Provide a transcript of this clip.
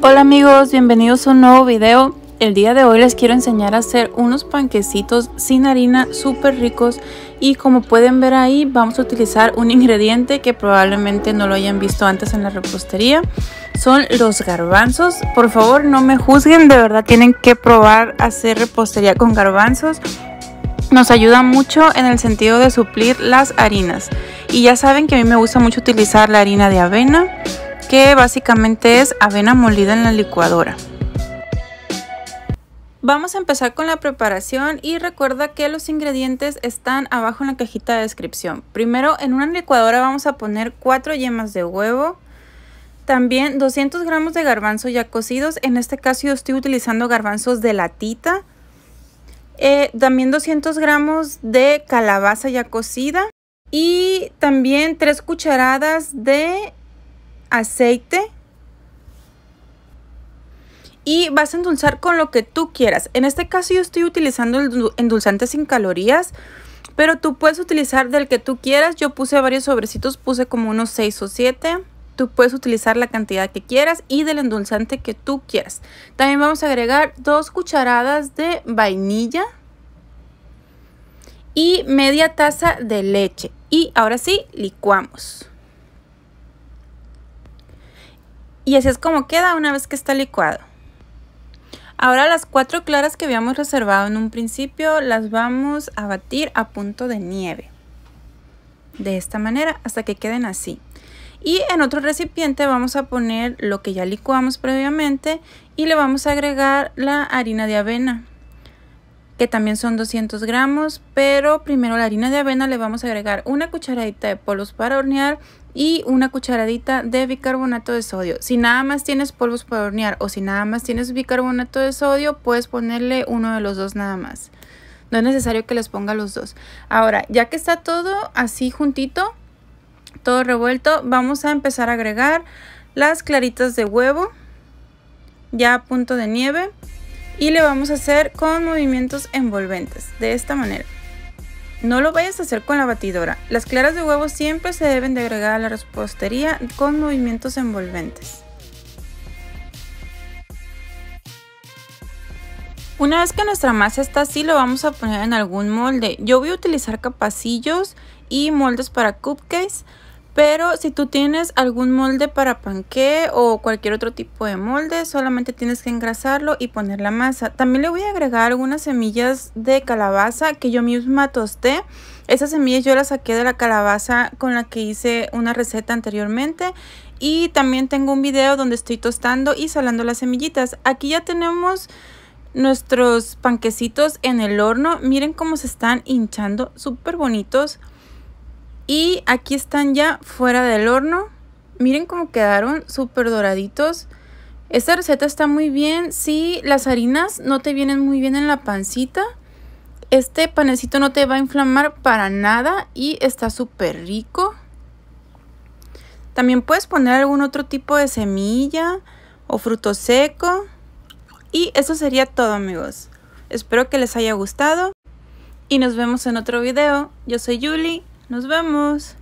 Hola amigos, bienvenidos a un nuevo video. El día de hoy les quiero enseñar a hacer unos panquecitos sin harina súper ricos y como pueden ver ahí vamos a utilizar un ingrediente que probablemente no lo hayan visto antes en la repostería. Son los garbanzos. Por favor no me juzguen, de verdad tienen que probar hacer repostería con garbanzos. Nos ayuda mucho en el sentido de suplir las harinas. Y ya saben que a mí me gusta mucho utilizar la harina de avena que básicamente es avena molida en la licuadora. Vamos a empezar con la preparación y recuerda que los ingredientes están abajo en la cajita de descripción. Primero en una licuadora vamos a poner 4 yemas de huevo, también 200 gramos de garbanzo ya cocidos, en este caso yo estoy utilizando garbanzos de latita, eh, también 200 gramos de calabaza ya cocida y también 3 cucharadas de aceite y vas a endulzar con lo que tú quieras. En este caso yo estoy utilizando el endulzante sin calorías, pero tú puedes utilizar del que tú quieras. Yo puse varios sobrecitos, puse como unos 6 o 7. Tú puedes utilizar la cantidad que quieras y del endulzante que tú quieras. También vamos a agregar dos cucharadas de vainilla y media taza de leche. Y ahora sí, licuamos. Y así es como queda una vez que está licuado. Ahora las cuatro claras que habíamos reservado en un principio las vamos a batir a punto de nieve. De esta manera hasta que queden así. Y en otro recipiente vamos a poner lo que ya licuamos previamente y le vamos a agregar la harina de avena que también son 200 gramos, pero primero la harina de avena le vamos a agregar una cucharadita de polvos para hornear y una cucharadita de bicarbonato de sodio. Si nada más tienes polvos para hornear o si nada más tienes bicarbonato de sodio, puedes ponerle uno de los dos nada más. No es necesario que les ponga los dos. Ahora, ya que está todo así juntito, todo revuelto, vamos a empezar a agregar las claritas de huevo ya a punto de nieve y le vamos a hacer con movimientos envolventes, de esta manera. No lo vayas a hacer con la batidora. Las claras de huevo siempre se deben de agregar a la repostería con movimientos envolventes. Una vez que nuestra masa está así, lo vamos a poner en algún molde. Yo voy a utilizar capacillos y moldes para cupcakes. Pero si tú tienes algún molde para panque o cualquier otro tipo de molde, solamente tienes que engrasarlo y poner la masa. También le voy a agregar algunas semillas de calabaza que yo misma tosté. Esas semillas yo las saqué de la calabaza con la que hice una receta anteriormente. Y también tengo un video donde estoy tostando y salando las semillitas. Aquí ya tenemos nuestros panquecitos en el horno. Miren cómo se están hinchando, súper bonitos. Y aquí están ya fuera del horno. Miren cómo quedaron, súper doraditos. Esta receta está muy bien si las harinas no te vienen muy bien en la pancita. Este panecito no te va a inflamar para nada y está súper rico. También puedes poner algún otro tipo de semilla o fruto seco. Y eso sería todo amigos. Espero que les haya gustado y nos vemos en otro video. Yo soy Julie. Nos vemos.